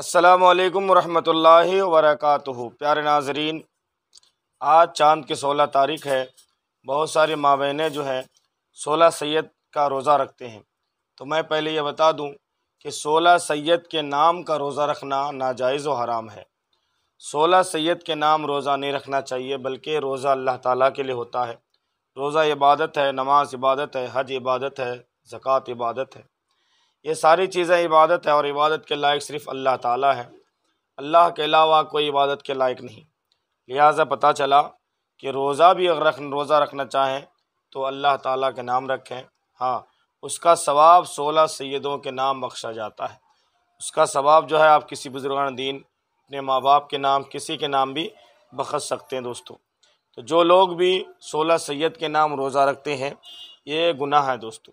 असलकम वरहमतुल्लाहि वबरकatuh प्यारे नाजरीन आज चांद की सोलह तारीख है बहुत सारी माँ बहनें जो हैं सोलह सैद का रोज़ा रखते हैं तो मैं पहले ये बता दूं कि सोलह सैद के नाम का रोज़ा रखना नाजायज़ व हराम है सोलह सैद के नाम रोज़ा नहीं रखना चाहिए बल्कि रोज़ा अल्लाह ताला के लिए होता है रोज़ा इबादत है नमाज इबादत है हज इबादत है ज़क़़त इबादत है ये सारी चीज़ें इबादत है और इबादत के लायक सिर्फ़ अल्लाह ताला है अल्लाह के अलावा कोई इबादत के लायक नहीं लिहाजा पता चला कि रोज़ा भी अगर रख रोज़ा रखना चाहें तो अल्लाह ताला के नाम रखें हाँ उसका सवाब सोलह सैदों के नाम बख्शा जाता है उसका सवाब जो है आप किसी बुजुर्गान दीन अपने माँ बाप के नाम किसी के नाम भी बख्श सकते हैं दोस्तों तो जो लोग भी सोलह सैद के नाम रोज़ा रखते हैं ये गुनाह है दोस्तों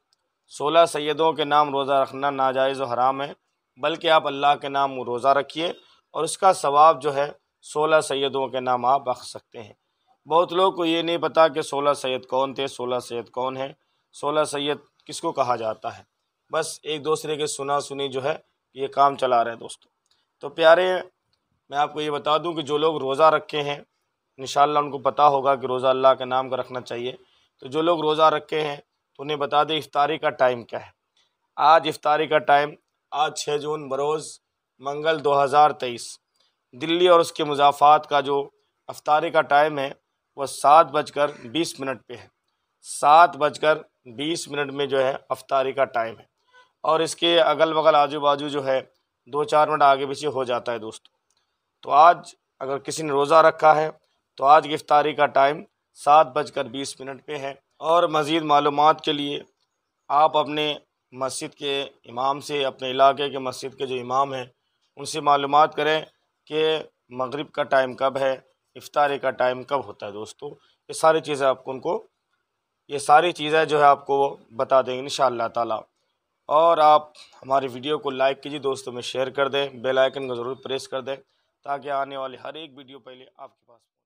सोलह सैदों के नाम रोज़ा रखना नाजायज़ हराम है बल्कि आप अल्लाह के नाम रोज़ा रखिए और उसका सवाब जो है सोलह सैदों के नाम आप रख सकते हैं बहुत लोग को ये नहीं पता कि सोलह सैद कौन थे सोलह सैद कौन है सोलह सैद किसको कहा जाता है बस एक दूसरे के सुना सुनी जो है ये काम चला रहे हैं दोस्तों तो प्यारे मैं आपको ये बता दूं कि जो लोग रोज़ा रखे हैं इन उनको पता होगा कि रोज़ा अल्लाह के नाम का रखना चाहिए तो जो लोग रोज़ा रखे हैं तो उन्हें बता दें इफ्तारी का टाइम क्या है आज इफ्तारी का टाइम आज छः जून बरोज़ मंगल 2023 दिल्ली और उसके मुजाफात का जो अफ्तारी का टाइम है वह सात बजकर बीस मिनट पे है सात बजकर बीस मिनट में जो है अफ्तारी का टाइम है और इसके अगल बगल आजू बाजू जो है दो चार मिनट आगे पीछे हो जाता है दोस्तों तो आज अगर किसी ने रोज़ा रखा है तो आज की इफ्तारी का टाइम सात बजकर बीस मिनट पे है और मज़ीद मालूम के लिए आप अपने मस्जिद के इमाम से अपने इलाके के मस्जिद के जो इमाम हैं उनसे मालूम करें कि मगरिब का टाइम कब है इफ्तारी का टाइम कब होता है दोस्तों ये सारी चीज़ें आपको उनको ये सारी चीज़ें जो है आपको वो बता देंगे इन ताला और आप हमारी वीडियो को लाइक कीजिए दोस्तों में शेयर कर दें बेल आइकन को ज़रूर प्रेस कर दें ताकि आने वाली हर एक वीडियो पहले आपके पास